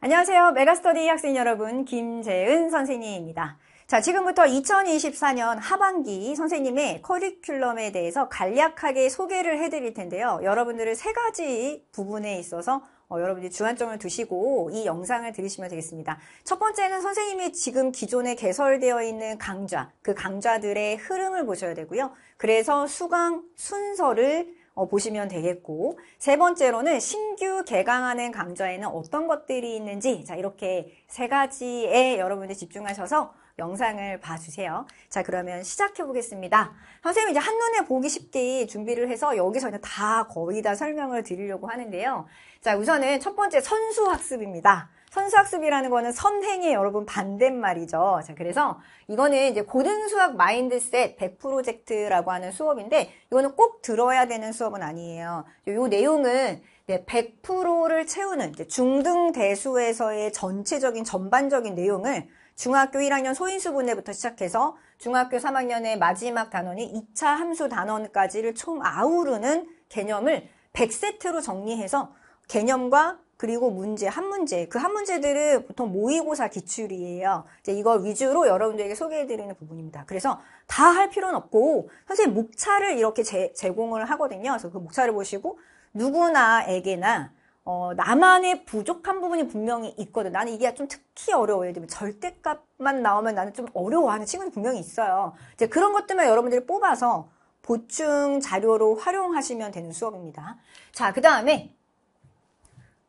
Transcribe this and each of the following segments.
안녕하세요. 메가스터디 학생 여러분, 김재은 선생님입니다. 자, 지금부터 2024년 하반기 선생님의 커리큘럼에 대해서 간략하게 소개를 해드릴 텐데요. 여러분들을 세 가지 부분에 있어서 어, 여러분이 들 주안점을 두시고 이 영상을 들으시면 되겠습니다. 첫 번째는 선생님이 지금 기존에 개설되어 있는 강좌, 그 강좌들의 흐름을 보셔야 되고요. 그래서 수강 순서를 어, 보시면 되겠고 세 번째로는 신규 개강하는 강좌에는 어떤 것들이 있는지 자 이렇게 세 가지에 여러분들 집중하셔서 영상을 봐주세요. 자 그러면 시작해 보겠습니다. 선생님 이제 한눈에 보기 쉽게 준비를 해서 여기서 는다 거의 다 설명을 드리려고 하는데요. 자 우선은 첫 번째 선수 학습입니다. 선수학습이라는 거는 선행의 여러분 반대말이죠. 자, 그래서 이거는 이제 고등수학 마인드셋 100 프로젝트라고 하는 수업인데 이거는 꼭 들어야 되는 수업은 아니에요. 이 내용은 100%를 채우는 중등 대수에서의 전체적인 전반적인 내용을 중학교 1학년 소인수 분해부터 시작해서 중학교 3학년의 마지막 단원이 2차 함수 단원까지를 총 아우르는 개념을 100세트로 정리해서 개념과 그리고 문제 한 문제 그 한 문제들은 보통 모의고사 기출이에요. 이제 이걸 위주로 여러분들에게 소개해드리는 부분입니다. 그래서 다 할 필요는 없고 선생님 목차를 이렇게 제, 제공을 하거든요. 그래서 그 목차를 보시고 누구나에게나 어, 나만의 부족한 부분이 분명히 있거든. 나는 이게 좀 특히 어려워. 예를 들면 절대값만 나오면 나는 좀 어려워하는 친구는 분명히 있어요. 이제 그런 것들만 여러분들이 뽑아서 보충 자료로 활용하시면 되는 수업입니다. 자, 그 다음에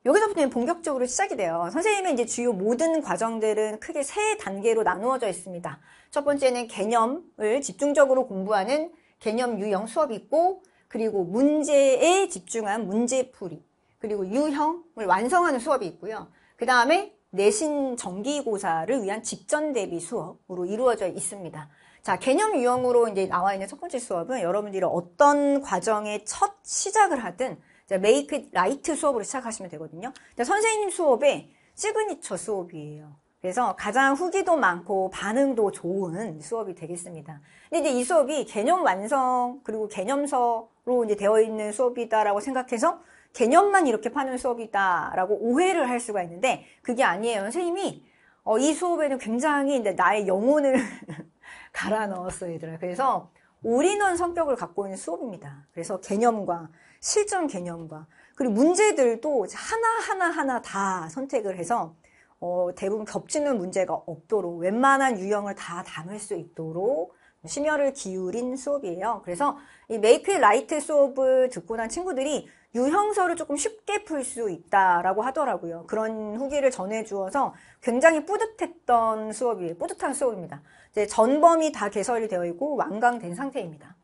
여기서부터는 본격적으로 시작이 돼요. 선생님의 이제 주요 모든 과정들은 크게 세 단계로 나누어져 있습니다. 첫 번째는 개념을 집중적으로 공부하는 개념 유형 수업이 있고, 그리고 문제에 집중한 문제풀이, 그리고 유형을 완성하는 수업이 있고요. 그 다음에 내신 정기고사를 위한 직전 대비 수업으로 이루어져 있습니다. 자, 개념 유형으로 이제 나와 있는 첫 번째 수업은 여러분들이 어떤 과정의 첫 시작을 하든 메이크 라이트 수업으로 시작하시면 되거든요. 선생님 수업에 시그니처 수업이에요. 그래서 가장 후기도 많고 반응도 좋은 수업이 되겠습니다. 근데 이제 이 수업이 개념 완성 그리고 개념서로 이제 되어 있는 수업이다라고 생각해서 개념만 이렇게 파는 수업이다라고 오해를 할 수가 있는데 그게 아니에요. 선생님이 어, 이 수업에는 굉장히 이제 나의 영혼을 갈아 넣었어요, 얘들아. 그래서 올인원 성격을 갖고 있는 수업입니다. 그래서 개념과 실전 개념과 그리고 문제들도 하나하나 하나 다 선택을 해서 어, 대부분 겹치는 문제가 없도록 웬만한 유형을 다 담을 수 있도록 심혈을 기울인 수업이에요. 그래서 이 메이크 라이트 수업을 듣고 난 친구들이 유형서를 조금 쉽게 풀 수 있다라고 하더라고요. 그런 후기를 전해주어서 굉장히 뿌듯했던 수업이에요. 뿌듯한 수업입니다. 이제 전범이 다 개설이 되어 있고 완강된 상태입니다.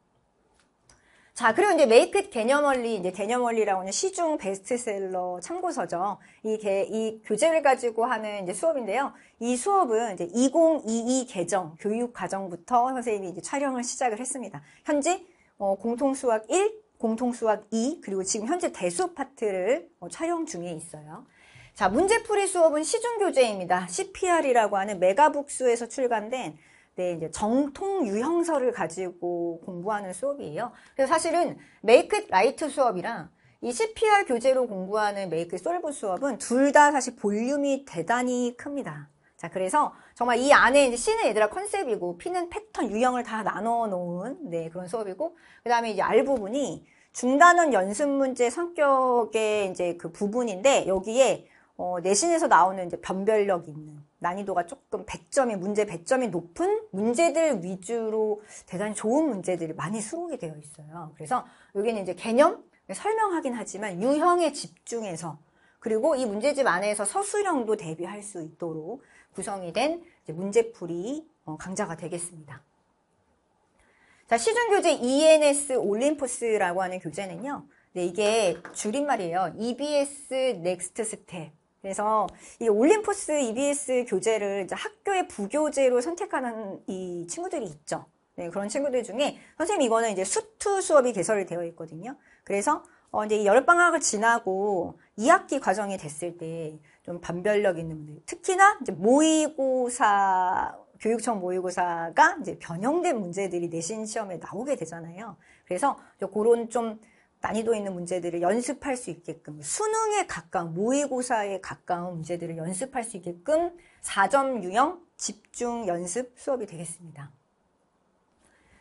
자, 그리고 이제 메이크 개념원리, 이제 개념원리라고 하는 시중 베스트셀러 참고서죠. 이, 개, 이 교재를 가지고 하는 이제 수업인데요. 이 수업은 이제 2022 개정 교육과정부터 선생님이 이제 촬영을 시작을 했습니다. 현재 어, 공통수학 1, 공통수학 2, 그리고 지금 현재 대수 파트를 어, 촬영 중에 있어요. 자, 문제풀이 수업은 시중교재입니다. CPR이라고 하는 메가북스에서 출간된 네, 이제 정통 유형서를 가지고 공부하는 수업이에요. 그래서 사실은 메이크 잇 라이트 수업이랑 이 CPR 교재로 공부하는 메이크 솔브 수업은 둘 다 사실 볼륨이 대단히 큽니다. 자, 그래서 정말 이 안에 이제 C는 얘들아 컨셉이고 P는 패턴 유형을 다 나눠 놓은 네, 그런 수업이고 그다음에 이제 R 부분이 중단원 연습 문제 성격의 이제 그 부분인데 여기에 어, 내신에서 나오는 이제 변별력 있는 난이도가 조금 100점이 문제 100점이 높은 문제들 위주로 대단히 좋은 문제들이 많이 수록이 되어 있어요. 그래서 여기는 이제 개념 설명하긴 하지만 유형에 집중해서 그리고 이 문제집 안에서 서술형도 대비할 수 있도록 구성이 된 문제풀이 어, 강좌가 되겠습니다. 자, 시중교재 ENS 올림포스라고 하는 교재는요. 네, 이게 줄임말이에요. EBS Next Step. 그래서 이 올림포스 EBS 교재를 학교의 부교재로 선택하는 이 친구들이 있죠. 네, 그런 친구들 중에 선생님 이거는 이제 수투 수업이 개설 되어 있거든요. 그래서 어 이제 여 방학을 지나고 2학기 과정이 됐을 때 좀 반별력 있는 분들, 특히나 이제 모의고사 교육청 모의고사가 이제 변형된 문제들이 내신 시험에 나오게 되잖아요. 그래서 그런 좀 난이도 있는 문제들을 연습할 수 있게끔 수능에 가까운 모의고사에 가까운 문제들을 연습할 수 있게끔 4점 유형 집중 연습 수업이 되겠습니다.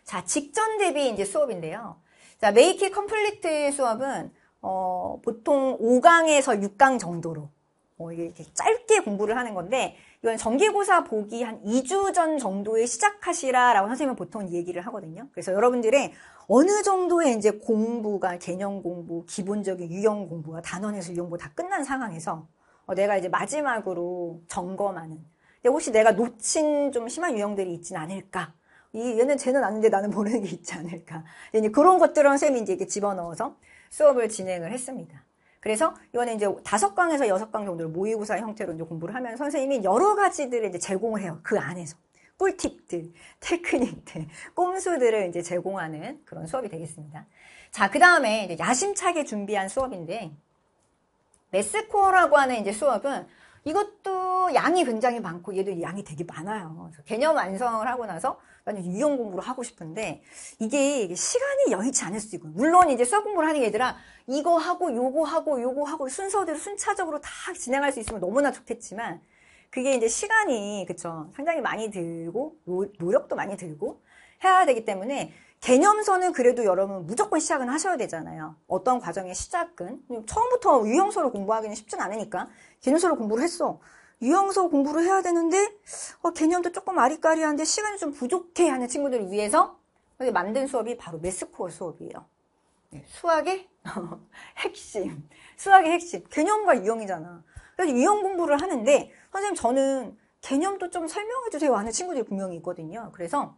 자, 직전 대비 이제 수업인데요. 자, 메이키 컴플리트 수업은 어, 보통 5강에서 6강 정도로 어, 이게 이렇게 짧게 공부를 하는 건데 이건 전기고사 보기 한 2주 전 정도에 시작하시라라고 선생님은 보통 얘기를 하거든요. 그래서 여러분들의 어느 정도의 이제 공부가 개념 공부, 기본적인 유형 공부와 단원에서 유형부 다 끝난 상황에서 어, 내가 이제 마지막으로 점검하는. 근데 혹시 내가 놓친 좀 심한 유형들이 있진 않을까? 이 얘는 쟤는 아는데 나는 모르는 게 있지 않을까? 그런 것들은 쌤이 이제 이렇게 집어넣어서 수업을 진행을 했습니다. 그래서 이거는 이제 다섯 강에서 여섯 강 정도를 모의고사 형태로 이제 공부를 하면 선생님이 여러 가지들을 이제 제공을 해요. 그 안에서. 꿀팁들, 테크닉들, 꼼수들을 이제 제공하는 그런 수업이 되겠습니다. 자, 그 다음에 야심차게 준비한 수업인데, 메스코어라고 하는 이제 수업은 이것도 양이 굉장히 많고 얘도 양이 되게 많아요. 개념 완성을 하고 나서 나는 유형 공부를 하고 싶은데 이게 시간이 여의치 않을 수 있고 물론 이제 수학 공부를 하는 얘들아 이거 하고 요거 하고 요거 하고 순서대로 순차적으로 다 진행할 수 있으면 너무나 좋겠지만 그게 이제 시간이 그쵸 상당히 많이 들고 노력도 많이 들고 해야 되기 때문에 개념서는 그래도 여러분 무조건 시작은 하셔야 되잖아요. 어떤 과정의 시작은. 처음부터 유형서를 공부하기는 쉽진 않으니까 개념서를 공부를 했어. 유형서 공부를 해야 되는데 어, 개념도 조금 아리까리한데 시간이 좀 부족해 하는 친구들을 위해서 만든 수업이 바로 메스코어 수업이에요. 네, 수학의 핵심, 수학의 핵심, 개념과 유형이잖아. 그래서 유형 공부를 하는데 선생님 저는 개념도 좀 설명해 주세요 하는 친구들이 분명히 있거든요. 그래서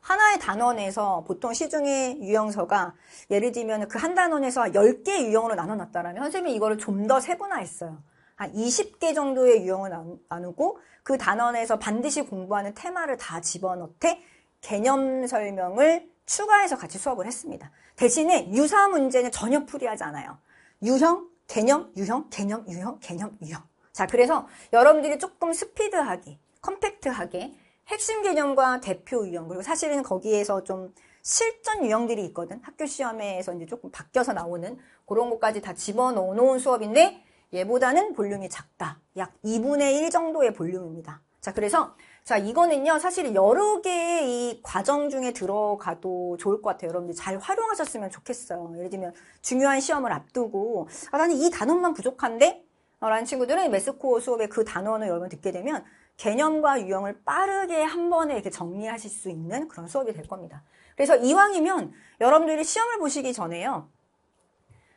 하나의 단원에서 보통 시중의 유형서가 예를 들면 그 한 단원에서 10개 유형으로 나눠놨다라면 선생님이 이거를 좀 더 세분화했어요. 한 20개 정도의 유형을 나누고 그 단원에서 반드시 공부하는 테마를 다 집어넣되 개념 설명을 추가해서 같이 수업을 했습니다. 대신에 유사 문제는 전혀 풀이하지 않아요. 유형, 개념, 유형, 개념, 유형, 개념, 유형. 자, 그래서 여러분들이 조금 스피드하게, 컴팩트하게 핵심 개념과 대표 유형 그리고 사실은 거기에서 좀 실전 유형들이 있거든. 학교 시험에서 이제 조금 바뀌어서 나오는 그런 것까지 다 집어넣어 놓은 수업인데 얘보다는 볼륨이 작다. 약 2분의 1 정도의 볼륨입니다. 자, 그래서 자, 이거는요. 사실 여러 개의 이 과정 중에 들어가도 좋을 것 같아요. 여러분들 잘 활용하셨으면 좋겠어요. 예를 들면 중요한 시험을 앞두고 아, 나는 이 단원만 부족한데? 어, 라는 친구들은 메스코어 수업에그 단원을 여러분 듣게 되면 개념과 유형을 빠르게 한 번에 이렇게 정리하실 수 있는 그런 수업이 될 겁니다. 그래서 이왕이면 여러분들이 시험을 보시기 전에요.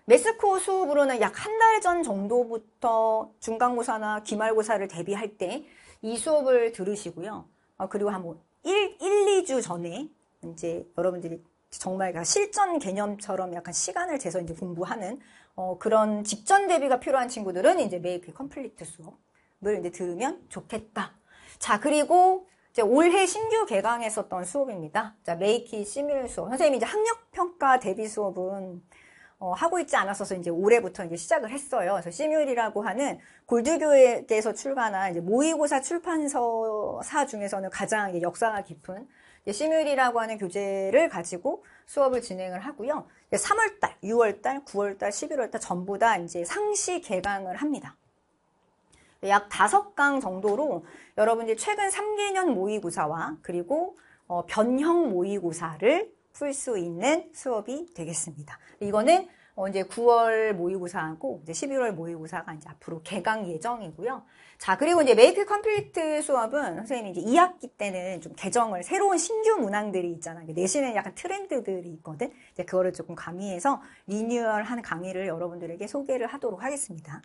메스코 수업으로는 약 한 달 전 정도부터 중간고사나 기말고사를 대비할 때 이 수업을 들으시고요. 어, 그리고 한뭐 1, 1, 2주 전에 이제 여러분들이 정말 실전 개념처럼 약간 시간을 재서 이제 공부하는 어, 그런 직전 대비가 필요한 친구들은 이제 메이크 그 컴플리트 수업 수업을 이제 들으면 좋겠다. 자, 그리고 이제 올해 신규 개강했었던 수업입니다. 자, 메이키 시뮬 수업. 선생님이 이제 학력평가 대비 수업은 어, 하고 있지 않았어서 이제 올해부터 이제 시작을 했어요. 그래서 시뮬이라고 하는 골드교에서 출간한 이제 모의고사 출판사 중에서는 가장 역사가 깊은 시뮬이라고 하는 교재를 가지고 수업을 진행을 하고요. 3월달, 6월달, 9월달, 11월달 전부 다 이제 상시 개강을 합니다. 약 다섯 강 정도로 여러분이 최근 3개년 모의고사와 그리고 어, 변형 모의고사를 풀 수 있는 수업이 되겠습니다. 이거는 어, 이제 9월 모의고사하고 이제 11월 모의고사가 이제 앞으로 개강 예정이고요. 자, 그리고 이제 메이크 컴플리트 수업은 선생님이 이제 2학기 때는 좀 개정을 새로운 신규 문항들이 있잖아요. 내신에 는 약간 트렌드들이 있거든. 이제 그거를 조금 가미해서 리뉴얼한 강의를 여러분들에게 소개를 하도록 하겠습니다.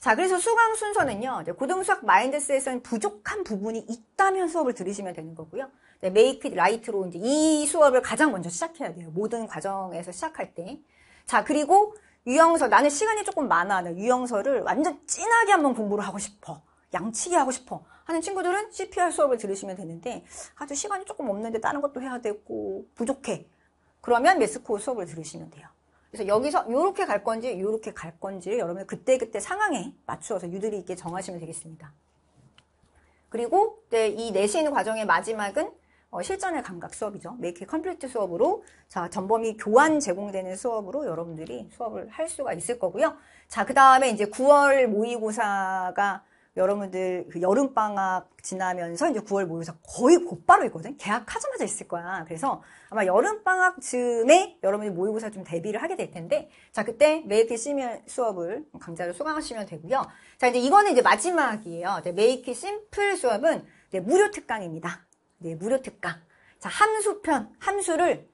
자, 그래서 수강 순서는요, 고등수학 마인드스에서는 부족한 부분이 있다면 수업을 들으시면 되는 거고요. 네, make it 로 이제 이 수업을 가장 먼저 시작해야 돼요. 모든 과정에서 시작할 때. 자, 그리고 유형서, 나는 시간이 조금 많아. 나 유형서를 완전 진하게 한번 공부를 하고 싶어. 양치기 하고 싶어 하는 친구들은 CPR 수업을 들으시면 되는데 아주 시간이 조금 없는데 다른 것도 해야 되고 부족해 그러면 메스코 수업을 들으시면 돼요 그래서 여기서 이렇게 갈 건지 이렇게 갈 건지 여러분 그때 그때 상황에 맞추어서 유들이 있게 정하시면 되겠습니다. 그리고 이 내신 과정의 마지막은 어, 실전의 감각 수업이죠. 메이크 컴플리트 수업으로 자 전범위 교환 제공되는 수업으로 여러분들이 수업을 할 수가 있을 거고요. 자그 다음에 이제 9월 모의고사가 여러분들 그 여름방학 지나면서 이제 9월 모의고사 거의 곧바로 있거든? 계약하자마자 있을 거야. 그래서 아마 여름방학 즈음에 여러분이 모의고사 좀 대비를 하게 될 텐데, 자, 그때 메이크 심면 수업을 강좌를 수강하시면 되고요. 자, 이제 이거는 이제 마지막이에요. 이제 메이크 심플 수업은 이제 무료 특강입니다. 네, 무료 특강. 자, 함수편, 함수를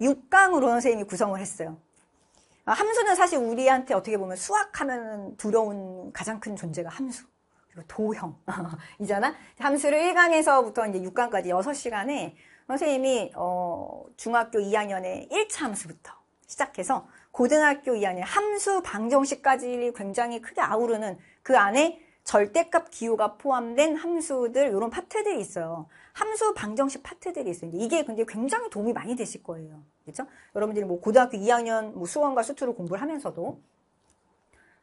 6강으로 선생님이 구성을 했어요. 아, 함수는 사실 우리한테 어떻게 보면 수학하면 두려운 가장 큰 존재가 함수. 도형 이잖아 함수를 1강에서부터 이제 6강까지 6시간에 선생님이 어, 중학교 2학년에 1차 함수부터 시작해서 고등학교 2학년 함수 방정식까지 굉장히 크게 아우르는 그 안에 절대값 기호가 포함된 함수들 이런 파트들이 있어요. 함수 방정식 파트들이 있어요. 이게 근데 굉장히 도움이 많이 되실 거예요. 그렇죠? 여러분들이 뭐 고등학교 2학년 뭐 수원과 수투를 공부를 하면서도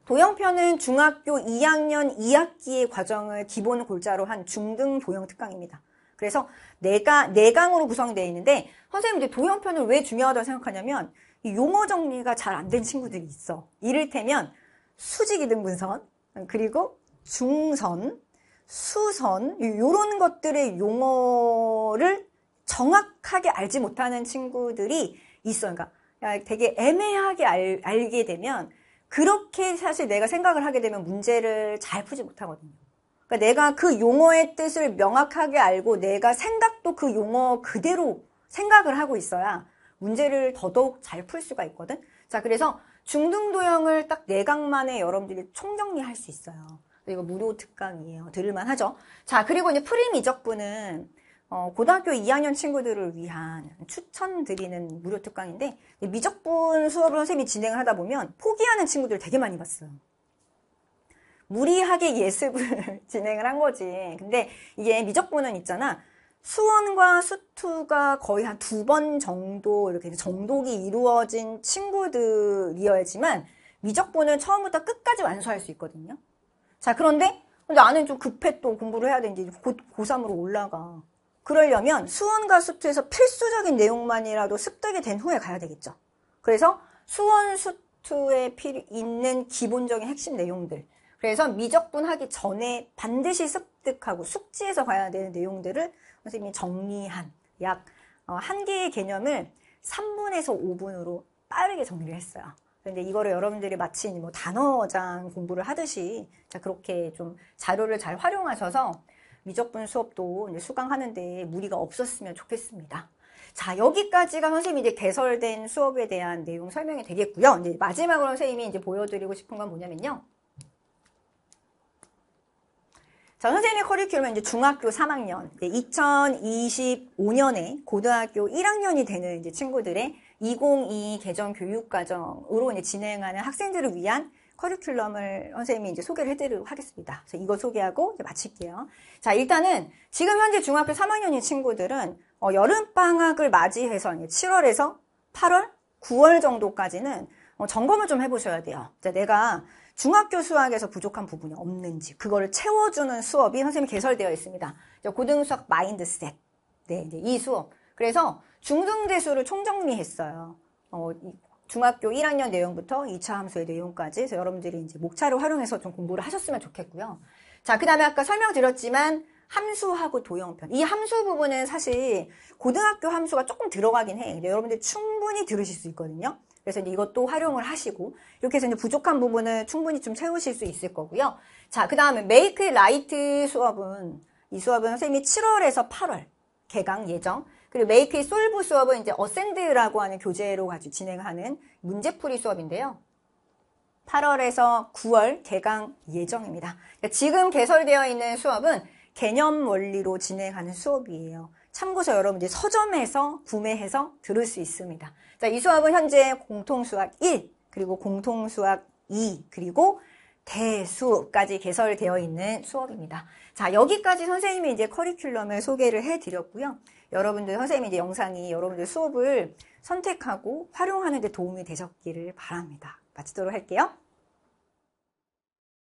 도형편은 중학교 2학년 2학기의 과정을 기본 골자로 한 중등 도형 특강입니다. 그래서 4강, 4강으로 구성되어 있는데 선생님들 도형편을 왜 중요하다고 생각하냐면 용어 정리가 잘 안 된 친구들이 있어. 이를테면 수직이등분선 그리고 중선, 수선 이런 것들의 용어를 정확하게 알지 못하는 친구들이 있어. 그러니까 되게 애매하게 알, 알게 되면 그렇게 사실 내가 생각을 하게 되면 문제를 잘 풀지 못하거든요. 그러니까 내가 그 용어의 뜻을 명확하게 알고 내가 생각도 그 용어 그대로 생각을 하고 있어야 문제를 더더욱 잘 풀 수가 있거든. 자, 그래서 중등도형을 딱 4강만에 여러분들이 총정리할 수 있어요. 이거 무료 특강이에요. 들을만 하죠. 자, 그리고 이제 프리미적분은 어, 고등학교 2학년 친구들을 위한 추천드리는 무료 특강인데 미적분 수업을 선생님이 진행을 하다 보면 포기하는 친구들 되게 많이 봤어요. 무리하게 예습을 진행을 한 거지. 근데 이게 미적분은 있잖아. 수원과 수투가 거의 한 두 번 정도 이렇게 정독이 이루어진 친구들이어야지만 미적분은 처음부터 끝까지 완수할 수 있거든요. 자, 그런데 나는 좀 급해 또 공부를 해야 되는데 고, 고3으로 올라가. 그러려면 수원과수투에서 필수적인 내용만이라도 습득이 된 후에 가야 되겠죠. 그래서 수원수투에 있는 기본적인 핵심 내용들 그래서 미적분 하기 전에 반드시 습득하고 숙지해서 가야 되는 내용들을 선생님이 정리한 약한 어, 개의 개념을 3분에서 5분으로 빠르게 정리를 했어요. 그런데 이거를 여러분들이 마치 뭐 단어장 공부를 하듯이 자 그렇게 좀 자료를 잘 활용하셔서 미적분 수업도 수강하는데 무리가 없었으면 좋겠습니다. 자 여기까지가 선생님이 이제 개설된 수업에 대한 내용 설명이 되겠고요. 이제 마지막으로 선생님이 이제 보여드리고 싶은 건 뭐냐면요. 자, 선생님의 커리큘럼은 이제 중학교 3학년, 이제 2025년에 고등학교 1학년이 되는 이제 친구들의 2022 개정 교육과정으로 이제 진행하는 학생들을 위한 커리큘럼을 선생님이 이제 소개를 해드리도록 하겠습니다. 그래서 이거 소개하고 이제 마칠게요. 자, 일단은 지금 현재 중학교 3학년인 친구들은 어, 여름방학을 맞이해서 7월에서 8월, 9월 정도까지는 어, 점검을 좀 해보셔야 돼요. 내가 중학교 수학에서 부족한 부분이 없는지 그거를 채워주는 수업이 선생님이 개설되어 있습니다. 고등수학 마인드셋. 네, 이 수업. 그래서 중등재수를 총정리했어요. 어, 중학교 1학년 내용부터 2차 함수의 내용까지 그서 여러분들이 이제 목차를 활용해서 좀 공부를 하셨으면 좋겠고요. 자, 그 다음에 아까 설명드렸지만 함수하고 도형편. 이 함수 부분은 사실 고등학교 함수가 조금 들어가긴 해. 근데 여러분들 충분히 들으실 수 있거든요. 그래서 이것도 활용을 하시고 이렇게 해서 이제 부족한 부분을 충분히 좀 채우실 수 있을 거고요. 자, 그 다음에 메이크 라이트 수업은 이 수업은 선생님이 7월에서 8월 개강 예정 그리고 메이크의 솔브 수업은 이제 어센드라고 하는 교재로 같이 진행하는 문제풀이 수업인데요. 8월에서 9월 개강 예정입니다. 그러니까 지금 개설되어 있는 수업은 개념 원리로 진행하는 수업이에요. 참고서 여러분들이 서점에서 구매해서 들을 수 있습니다. 자, 이 수업은 현재 공통수학 1, 그리고 공통수학 2, 그리고 대수까지 개설되어 있는 수업입니다. 자, 여기까지 선생님이 이제 커리큘럼을 소개를 해드렸고요. 여러분들 선생님이 이제 영상이 여러분들 수업을 선택하고 활용하는 데 도움이 되셨기를 바랍니다. 마치도록 할게요.